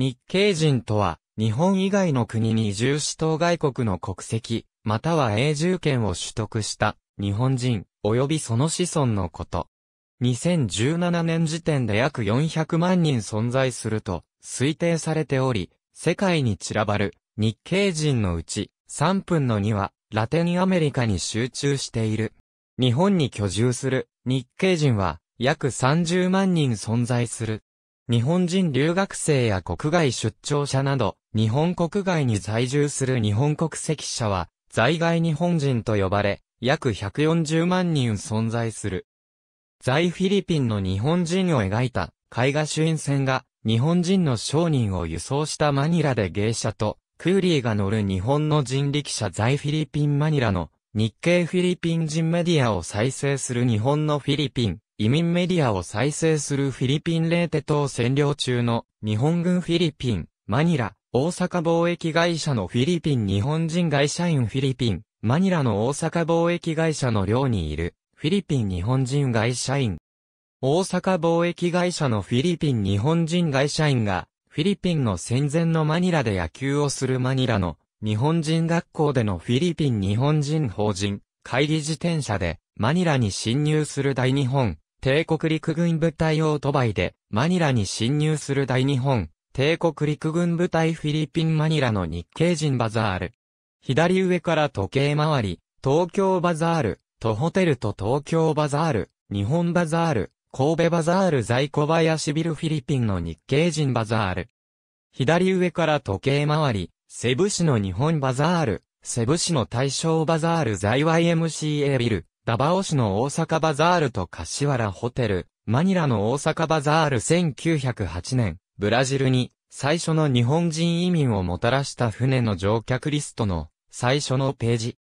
日系人とは、日本以外の国に移住し当外国の国籍、または永住権を取得した日本人、及びその子孫のこと。2017年時点で約400万人存在すると推定されており、世界に散らばる日系人のうち3分の2はラテンアメリカに集中している。日本に居住する日系人は約30万人存在する。日本人留学生や国外出張者など、日本国外に在住する日本国籍者は、在外日本人と呼ばれ、約140万人存在する。在フィリピンの日本人を描いた絵画主演船が日本人の商人を輸送したマニラで芸者とクーリーが乗る日本の人力車在フィリピンマニラの日系フィリピン人メディアを再生する日本のフィリピン移民メディアを再生するフィリピンレーテ島占領中の日本軍フィリピン、マニラ、大阪貿易会社のフィリピン日本人会社員フィリピン、マニラの大阪貿易会社の寮にいるフィリピン日本人会社員。大阪貿易会社のフィリピン日本人会社員がフィリピンの戦前のマニラで野球をするマニラの日本人学校でのフィリピン日本人法人会議自転車でマニラに侵入する大日本帝国陸軍部隊オートバイで、マニラに侵入する大日本、帝国陸軍部隊フィリピンマニラの日系人バザール。左上から時計回り、東京バザール、都ホテルと東京バザール、日本バザール、神戸バザール在小林ビルフィリピンの日系人バザール。左上から時計回り、セブ市の日本バザール、セブ市の大正バザール在 YMCA ビル、ダバオ市の大阪バザールと柏原ホテル、マニラの大阪バザール1908年、ブラジルに最初の日本人移民をもたらした船の乗客リストの最初のページ。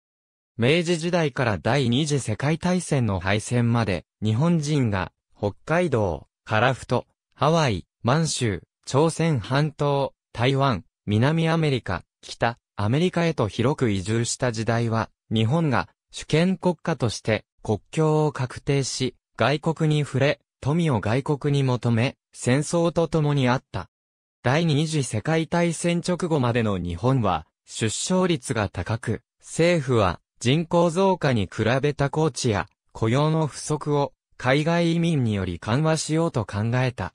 明治時代から第二次世界大戦の敗戦まで、日本人が北海道、樺太、ハワイ、満州、朝鮮半島、台湾、南アメリカ、北、アメリカへと広く移住した時代は、日本が主権国家として国境を確定し、外国に触れ、富を外国に求め、戦争と共にあった。第二次世界大戦直後までの日本は、出生率が高く、政府は人口増加に比べた高地や雇用の不足を海外移民により緩和しようと考えた。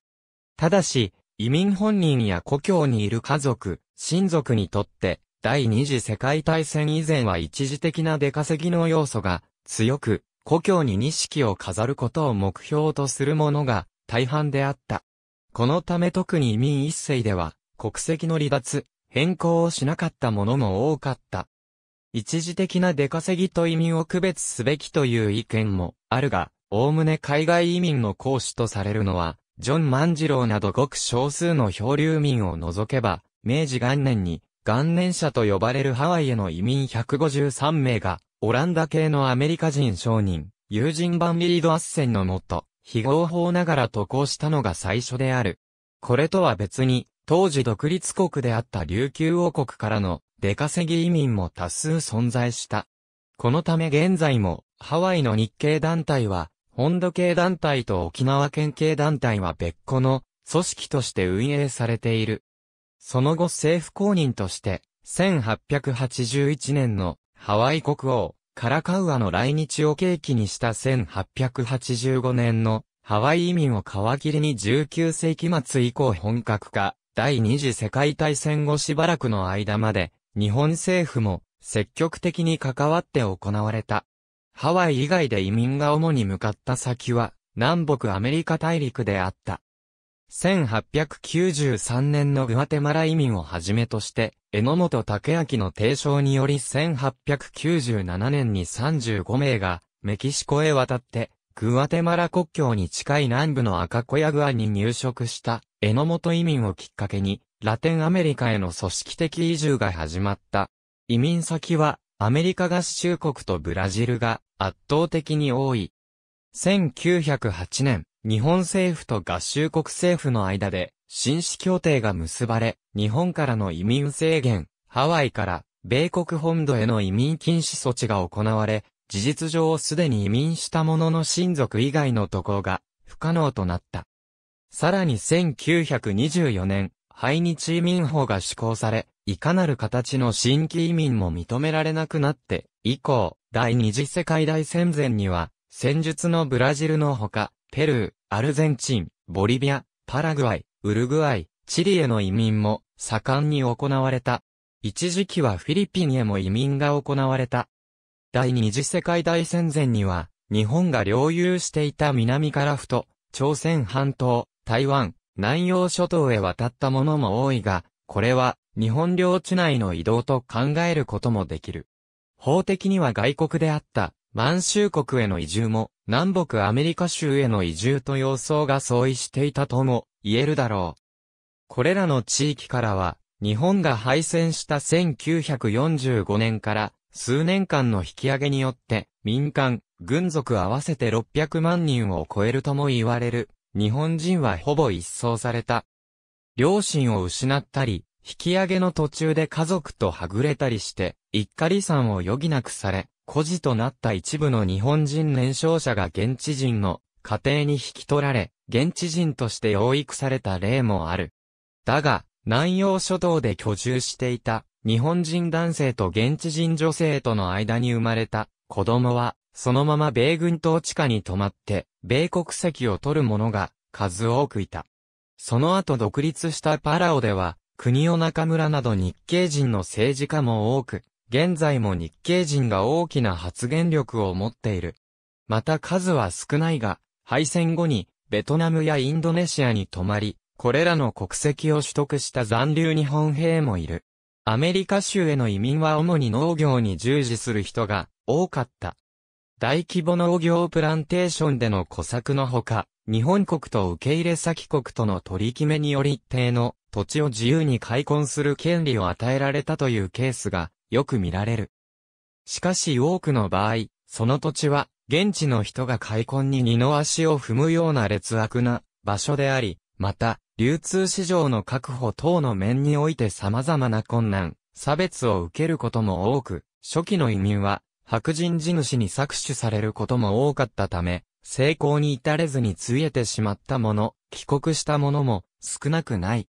ただし、移民本人や故郷にいる家族、親族にとって第二次世界大戦以前は一時的な出稼ぎの要素が強く、故郷に錦を飾ることを目標とするものが大半であった。このため特に移民一世では、国籍の離脱、変更をしなかったものも多かった。一時的な出稼ぎと移民を区別すべきという意見もあるが、おおむね海外移民の行使とされるのは、ジョン万次郎などごく少数の漂流民を除けば、明治元年に元年者と呼ばれるハワイへの移民153名が、オランダ系のアメリカ人商人、友人バンリード・アッセンのもと、非合法ながら渡航したのが最初である。これとは別に、当時独立国であった琉球王国からの出稼ぎ移民も多数存在した。このため現在も、ハワイの日系団体は、本土系団体と沖縄県系団体は別個の組織として運営されている。その後政府公認として、1881年のハワイ国王、カラカウアの来日を契機にした1885年のハワイ移民を皮切りに19世紀末以降本格化、第二次世界大戦後しばらくの間まで、日本政府も積極的に関わって行われた。ハワイ以外で移民が主に向かった先は、南北アメリカ大陸であった。1893年のグアテマラ移民をはじめとして、榎本武明の提唱により1897年に35名が、メキシコへ渡って、グアテマラ国境に近い南部の赤小屋グアに入植した、榎本移民をきっかけに、ラテンアメリカへの組織的移住が始まった。移民先は、アメリカ合衆国とブラジルが圧倒的に多い。1908年、日本政府と合衆国政府の間で、紳士協定が結ばれ、日本からの移民制限、ハワイから米国本土への移民禁止措置が行われ、事実上すでに移民した者の親族以外の渡航が不可能となった。さらに1924年、排日移民法が施行され、いかなる形の新規移民も認められなくなって、以降、第二次世界大戦前には、戦術のブラジルのほか、ペルー、アルゼンチン、ボリビア、パラグアイ、ウルグアイ、チリへの移民も盛んに行われた。一時期はフィリピンへも移民が行われた。第二次世界大戦前には、日本が領有していた南樺太、朝鮮半島、台湾、南洋諸島へ渡ったものも多いが、これは日本領地内の移動と考えることもできる。法的には外国であった満州国への移住も、南北アメリカ州への移住と様相が相違していたとも言えるだろう。これらの地域からは、日本が敗戦した1945年から数年間の引き上げによって民間、軍属合わせて600万人を超えるとも言われる日本人はほぼ一掃された。両親を失ったり、引き上げの途中で家族とはぐれたりして、一家離散を余儀なくされ、孤児となった一部の日本人年少者が現地人の家庭に引き取られ、現地人として養育された例もある。だが、南洋諸島で居住していた日本人男性と現地人女性との間に生まれた子供は、そのまま米軍統治下に泊まって、米国籍を取る者が数多くいた。その後独立したパラオでは、国を中村など日系人の政治家も多く、現在も日系人が大きな発言力を持っている。また数は少ないが、敗戦後にベトナムやインドネシアに泊まり、これらの国籍を取得した残留日本兵もいる。アメリカ州への移民は主に農業に従事する人が多かった。大規模農業プランテーションでの小作のほか、日本国と受け入れ先国との取り決めにより一定の土地を自由に開墾する権利を与えられたというケースがよく見られる。しかし多くの場合、その土地は、現地の人が開墾に二の足を踏むような劣悪な場所であり、また、流通市場の確保等の面において様々な困難、差別を受けることも多く、初期の移民は、白人地主に搾取されることも多かったため、成功に至れずにつえてしまった者、帰国した者も少なくない。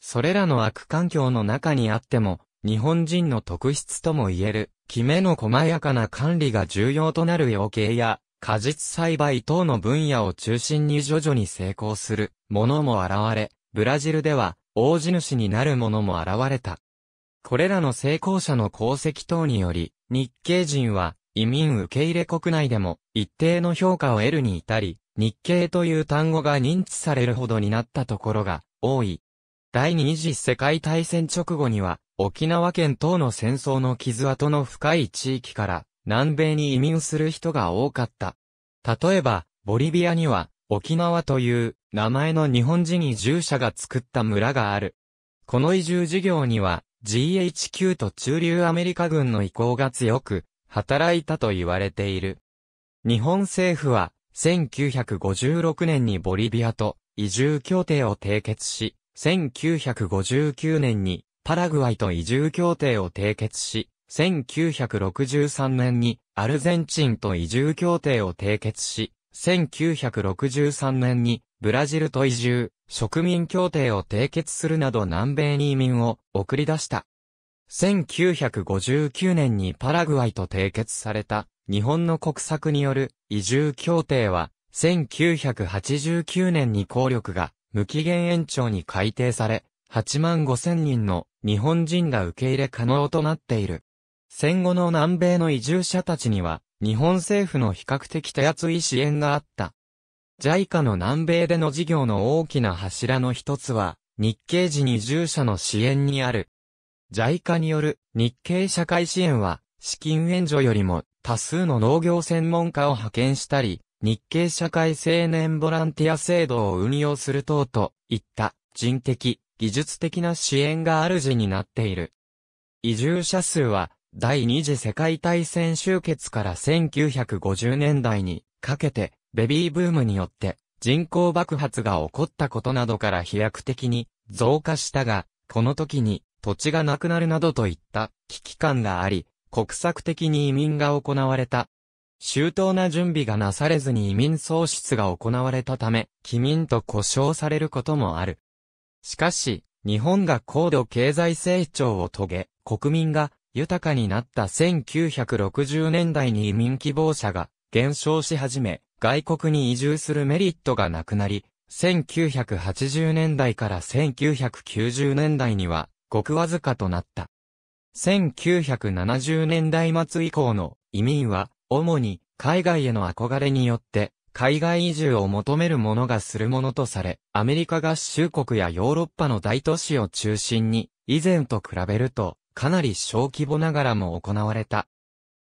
それらの悪環境の中にあっても、日本人の特質とも言える、きめの細やかな管理が重要となる養鶏や、果実栽培等の分野を中心に徐々に成功するものも現れ、ブラジルでは大地主になるものも現れた。これらの成功者の功績等により、日系人は移民受け入れ国内でも一定の評価を得るに至り、日系という単語が認知されるほどになったところが多い。第二次世界大戦直後には、沖縄県等の戦争の傷跡の深い地域から南米に移民する人が多かった。例えば、ボリビアには沖縄という名前の日本人移住者が作った村がある。この移住事業には GHQ と中流アメリカ軍の意向が強く働いたと言われている。日本政府は1956年にボリビアと移住協定を締結し、1959年にパラグアイと移住協定を締結し、1963年にアルゼンチンと移住協定を締結し、1963年にブラジルと移住、植民協定を締結するなど南米に移民を送り出した。1959年にパラグアイと締結された日本の国策による移住協定は1989年に効力が無期限延長に改定され、8万5千人の日本人が受け入れ可能となっている。戦後の南米の移住者たちには、日本政府の比較的手厚い支援があった。JICA の南米での事業の大きな柱の一つは、日系人移住者の支援にある。JICA による日系社会支援は、資金援助よりも多数の農業専門家を派遣したり、日系社会青年ボランティア制度を運用する等といった人的、技術的な支援が主になっている。移住者数は、第二次世界大戦終結から1950年代にかけて、ベビーブームによって人口爆発が起こったことなどから飛躍的に増加したが、この時に土地がなくなるなどといった危機感があり、国策的に移民が行われた。周到な準備がなされずに移民喪失が行われたため、移民と呼称されることもある。しかし、日本が高度経済成長を遂げ、国民が豊かになった1960年代に移民希望者が減少し始め、外国に移住するメリットがなくなり、1980年代から1990年代には、ごくわずかとなった。1970年代末以降の移民は、主に海外への憧れによって海外移住を求める者がするものとされ、アメリカ合衆国やヨーロッパの大都市を中心に、以前と比べると、かなり小規模ながらも行われた。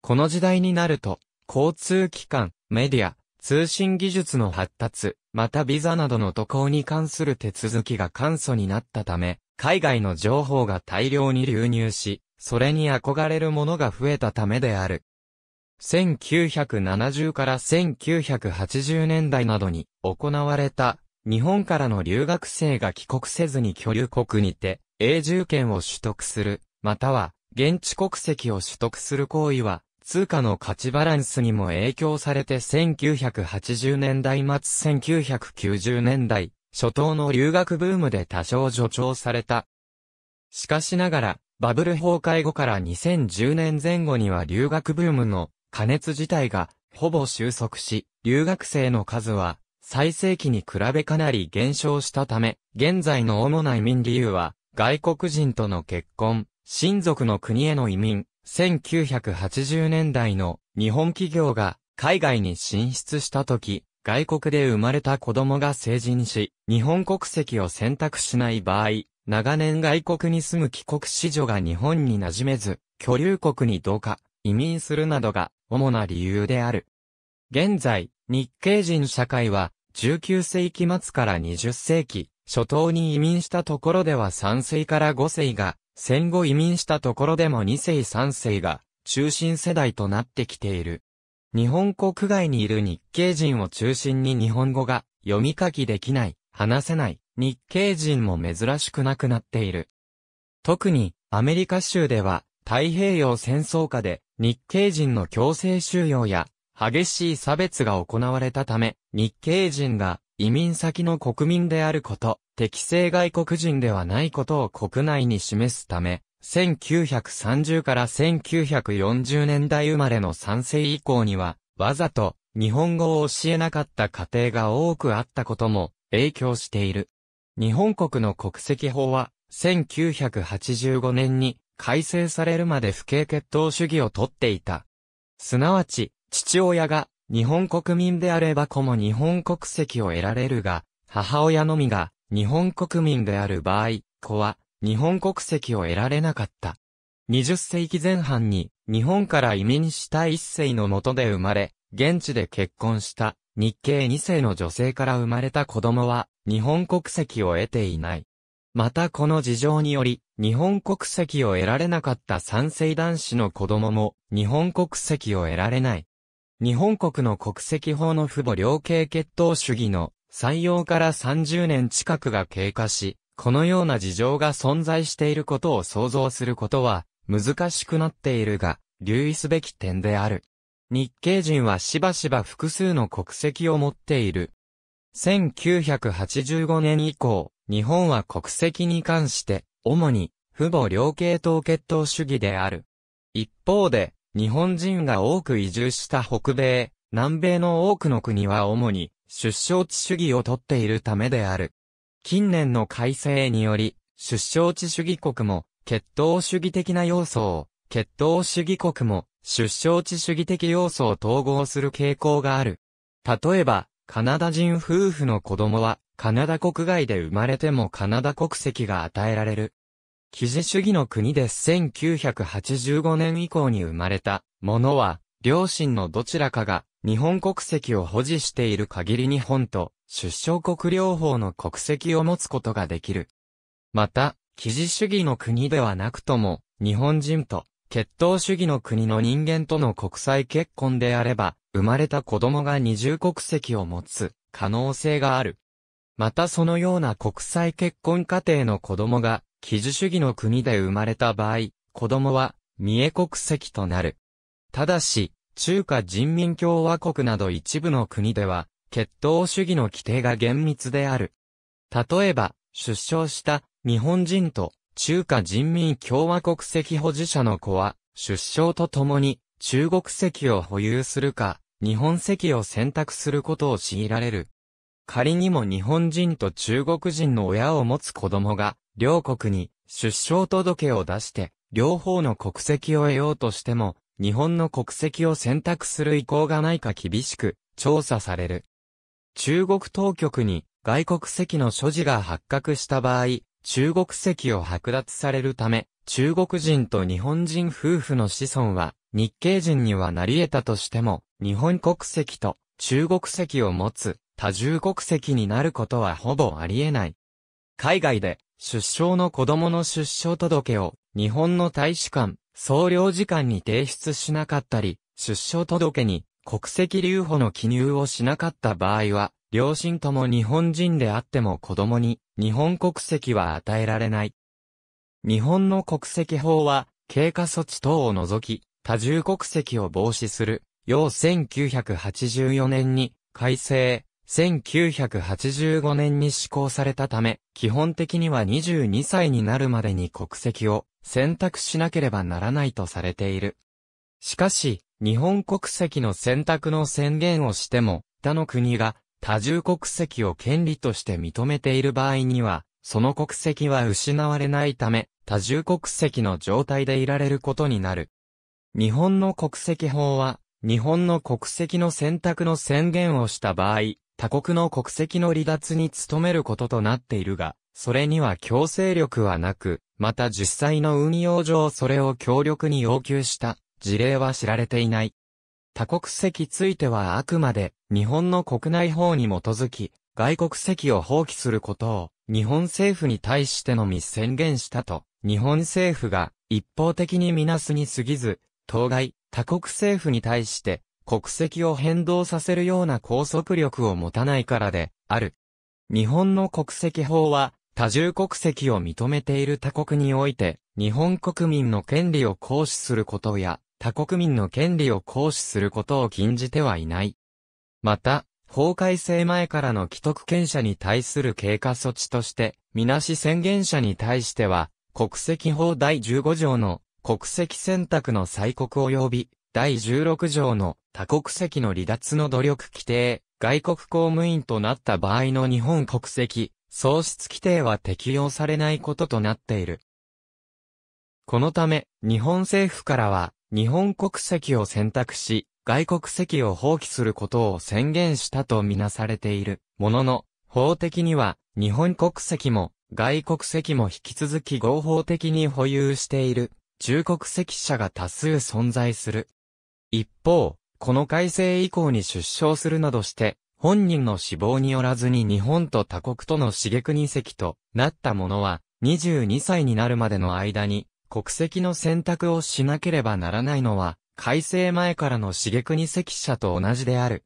この時代になると、交通機関、メディア、通信技術の発達、またビザなどの渡航に関する手続きが簡素になったため、海外の情報が大量に流入し、それに憧れるものが増えたためである。1970から1980年代などに行われた日本からの留学生が帰国せずに居留国にて永住権を取得する、または現地国籍を取得する行為は通貨の価値バランスにも影響されて1980年代末1990年代初頭の留学ブームで多少助長された。しかしながら、バブル崩壊後から2010年前後には留学ブームの加熱自体がほぼ収束し、留学生の数は最盛期に比べかなり減少したため、現在の主な移民理由は、外国人との結婚、親族の国への移民、1980年代の日本企業が海外に進出した時、外国で生まれた子供が成人し、日本国籍を選択しない場合、長年外国に住む帰国子女が日本に馴染めず、居留国に同化、移民するなどが主な理由である。現在、日系人社会は、19世紀末から20世紀、初頭に移民したところでは3世から5世が、戦後移民したところでも2世3世が、中心世代となってきている。日本国外にいる日系人を中心に日本語が読み書きできない、話せない日系人も珍しくなくなっている。特にアメリカ州では太平洋戦争下で日系人の強制収容や激しい差別が行われたため、日系人が移民先の国民であること、適正外国人ではないことを国内に示すため、1930から1940年代生まれの賛成以降には、わざと日本語を教えなかった家庭が多くあったことも影響している。日本国の国籍法は1985年に改正されるまで不敬血統主義をとっていた。すなわち、父親が日本国民であれば子も日本国籍を得られるが、母親のみが日本国民である場合、子は日本国籍を得られなかった。20世紀前半に日本から移民した一世の下で生まれ、現地で結婚した日系二世の女性から生まれた子供は日本国籍を得ていない。またこの事情により、日本国籍を得られなかった三世男子の子供も、日本国籍を得られない。日本国の国籍法の父母両系血統主義の採用から30年近くが経過し、このような事情が存在していることを想像することは難しくなっているが、留意すべき点である。日系人はしばしば複数の国籍を持っている1985年以降、日本は国籍に関して、主に、父母両系統血統主義である。一方で、日本人が多く移住した北米、南米の多くの国は主に、出生地主義をとっているためである。近年の改正により、出生地主義国も、血統主義的な要素を、血統主義国も、出生地主義的要素を統合する傾向がある。例えば、カナダ人夫婦の子供は、カナダ国外で生まれてもカナダ国籍が与えられる。記事主義の国で1985年以降に生まれたものは、両親のどちらかが日本国籍を保持している限り日本と出生国両方の国籍を持つことができる。また、記事主義の国ではなくとも、日本人と、血統主義の国の人間との国際結婚であれば、生まれた子供が二重国籍を持つ可能性がある。またそのような国際結婚家庭の子供が、基準主義の国で生まれた場合、子供は、三重国籍となる。ただし、中華人民共和国など一部の国では、血統主義の規定が厳密である。例えば、出生した日本人と中華人民共和国籍保持者の子は、出生とともに中国籍を保有するか、日本籍を選択することを強いられる。仮にも日本人と中国人の親を持つ子供が、両国に出生届を出して、両方の国籍を得ようとしても、日本の国籍を選択する意向がないか厳しく調査される。中国当局に外国籍の所持が発覚した場合、中国籍を剥奪されるため、中国人と日本人夫婦の子孫は、日系人にはなり得たとしても、日本国籍と中国籍を持つ多重国籍になることはほぼあり得ない。海外で出生の子供の出生届を日本の大使館、総領事館に提出しなかったり、出生届に国籍留保の記入をしなかった場合は、両親とも日本人であっても子供に日本国籍は与えられない。日本の国籍法は、経過措置等を除き、多重国籍を防止する、要1984年に改正、1985年に施行されたため、基本的には22歳になるまでに国籍を選択しなければならないとされている。しかし、日本国籍の選択の宣言をしても、他の国が多重国籍を権利として認めている場合には、その国籍は失われないため、多重国籍の状態でいられることになる。日本の国籍法は、日本の国籍の選択の宣言をした場合、他国の国籍の離脱に努めることとなっているが、それには強制力はなく、また実際の運用上それを強力に要求した事例は知られていない。他国籍ついてはあくまで日本の国内法に基づき、外国籍を放棄することを、日本政府に対してのみ宣言したと、日本政府が一方的にみなすに過ぎず、当該、他国政府に対して、国籍を変動させるような拘束力を持たないからで、ある。日本の国籍法は、多重国籍を認めている他国において、日本国民の権利を行使することや、他国民の権利を行使することを禁じてはいない。また、法改正前からの既得権者に対する経過措置として、みなし宣言者に対しては、国籍法第15条の国籍選択の再告及び、第16条の他国籍の離脱の努力規定、外国公務員となった場合の日本国籍、喪失規定は適用されないこととなっている。このため、日本政府からは、日本国籍を選択し、外国籍を放棄することを宣言したとみなされている。ものの、法的には、日本国籍も、外国籍も引き続き合法的に保有している、中国籍者が多数存在する。一方、この改正以降に出生するなどして、本人の死亡によらずに日本と他国との刺激二籍となった者は、22歳になるまでの間に、国籍の選択をしなければならないのは、改正前からの茂国赤者と同じである。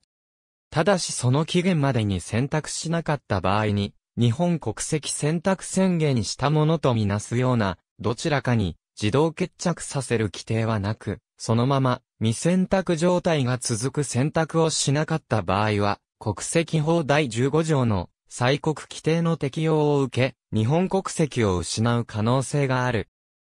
ただしその期限までに選択しなかった場合に、日本国籍選択宣言したものとみなすような、どちらかに自動決着させる規定はなく、そのまま未選択状態が続く選択をしなかった場合は、国籍法第15条の再国規定の適用を受け、日本国籍を失う可能性がある。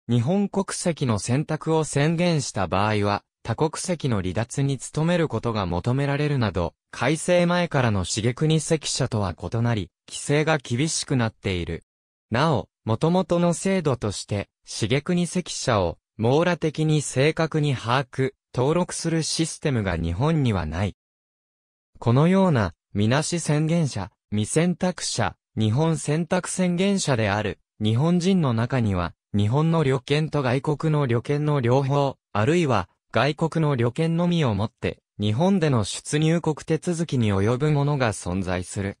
日本国籍の選択を宣言した場合は、他国籍の離脱に努めることが求められるなど、改正前からの茂国籍者とは異なり、規制が厳しくなっている。なお、元々の制度として、茂国籍者を網羅的に正確に把握、登録するシステムが日本にはない。このような、みなし宣言者、未選択者、日本選択宣言者である、日本人の中には、日本の旅券と外国の旅券の両方、あるいは外国の旅券のみをもって、日本での出入国手続きに及ぶものが存在する。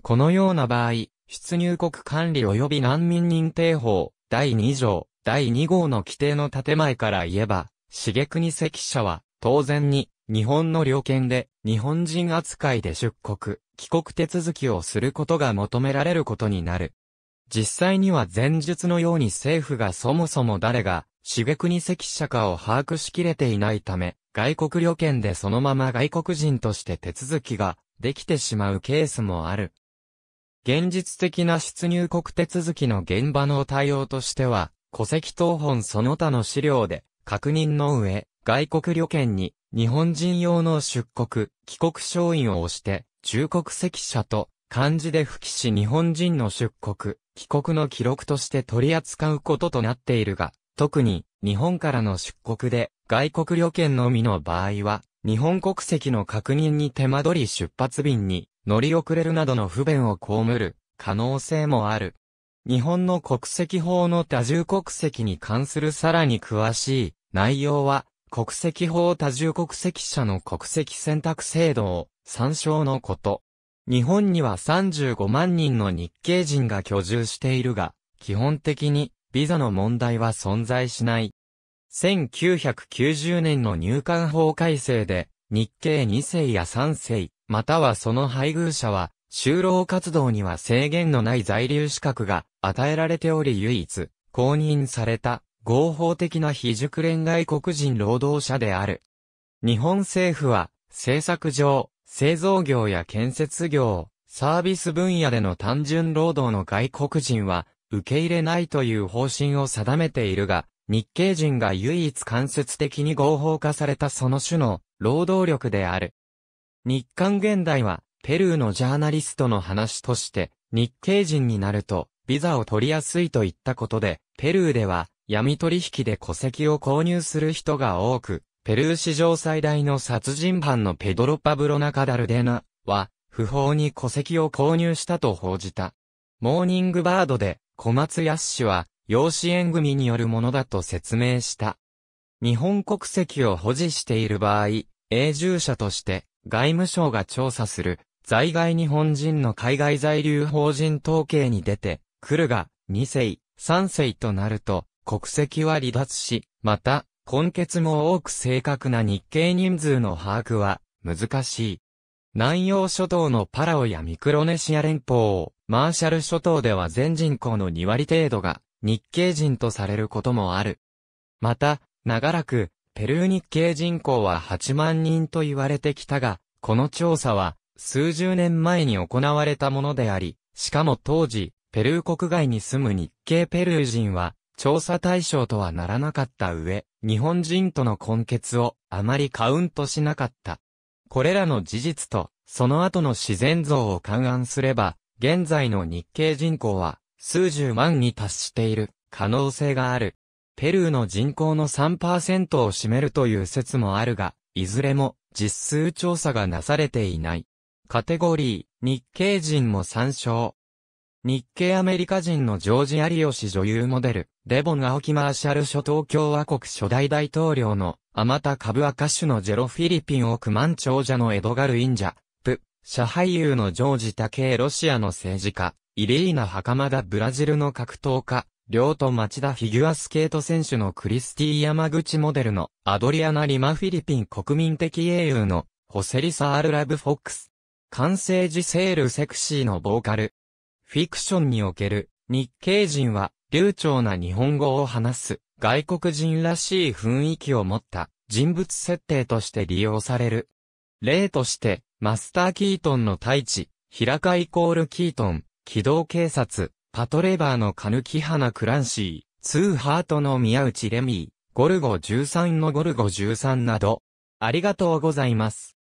このような場合、出入国管理及び難民認定法、第2条、第2号の規定の建前から言えば、茂国関社は、当然に、日本の旅券で、日本人扱いで出国、帰国手続きをすることが求められることになる。実際には前述のように政府がそもそも誰が、激に席者かを把握しきれていないため、外国旅券でそのまま外国人として手続きができてしまうケースもある。現実的な出入国手続きの現場の対応としては、戸籍謄本その他の資料で確認の上、外国旅券に日本人用の出国、帰国証印を押して、中国籍者と漢字で不起し日本人の出国、帰国の記録として取り扱うこととなっているが、特に日本からの出国で外国旅券のみの場合は、日本国籍の確認に手間取り出発便に乗り遅れるなどの不便を被る可能性もある。日本の国籍法の多重国籍に関するさらに詳しい内容は、国籍法多重国籍者の国籍選択制度を参照のこと。日本には35万人の日系人が居住しているが、基本的にビザの問題は存在しない。1990年の入管法改正で、日系2世や3世、またはその配偶者は、就労活動には制限のない在留資格が与えられており唯一、公認された合法的な非熟練外国人労働者である。日本政府は、政策上、製造業や建設業、サービス分野での単純労働の外国人は受け入れないという方針を定めているが、日系人が唯一間接的に合法化されたその種の労働力である。日韓現代は、ペルーのジャーナリストの話として、日系人になると、ビザを取りやすいといったことで、ペルーでは、闇取引で戸籍を購入する人が多く、ペルー史上最大の殺人犯のペドロ・パブロ・ナカダルデナは、不法に戸籍を購入したと報じた。モーニングバードで、小松康氏は、養子縁組によるものだと説明した。日本国籍を保持している場合、永住者として、外務省が調査する、在外日本人の海外在留法人統計に出て、来るが、2世、3世となると、国籍は離脱し、また、根血も多く正確な日系人数の把握は難しい。南洋諸島のパラオやミクロネシア連邦、マーシャル諸島では全人口の2割程度が日系人とされることもある。また、長らく、ペルー日系人口は8万人と言われてきたが、この調査は数十年前に行われたものであり、しかも当時、ペルー国外に住む日系ペルー人は調査対象とはならなかった上、日本人との根結をあまりカウントしなかった。これらの事実と、その後の自然像を勘案すれば、現在の日系人口は数十万に達している可能性がある。ペルーの人口の3%を占めるという説もあるが、いずれも実数調査がなされていない。カテゴリー、日系人も参照。日系アメリカ人のジョージ・アリオ氏女優モデル、レボン・アオキ・マーシャル諸島共和国初代大統領の、アマタ・カブアカシュのジェロ・フィリピン・オクマン長者のエドガル・インジャ、プ、社俳優のジョージ・タケイロシアの政治家、イリーナ・ハカマダ・ブラジルの格闘家、両と町田フィギュアスケート選手のクリスティ山口モデルのアドリアナ・リマフィリピン国民的英雄のホセリサール・ラブ・フォックス。完成時セール・セクシーのボーカル。フィクションにおける日系人は流暢な日本語を話す、外国人らしい雰囲気を持った人物設定として利用される。例として、マスター・キートンの大地、平川イコール・キートン、機動警察、パトレバーのカヌキハナ・クランシー、ツーハートの宮内レミー、ゴルゴ13のゴルゴ13など、ありがとうございます。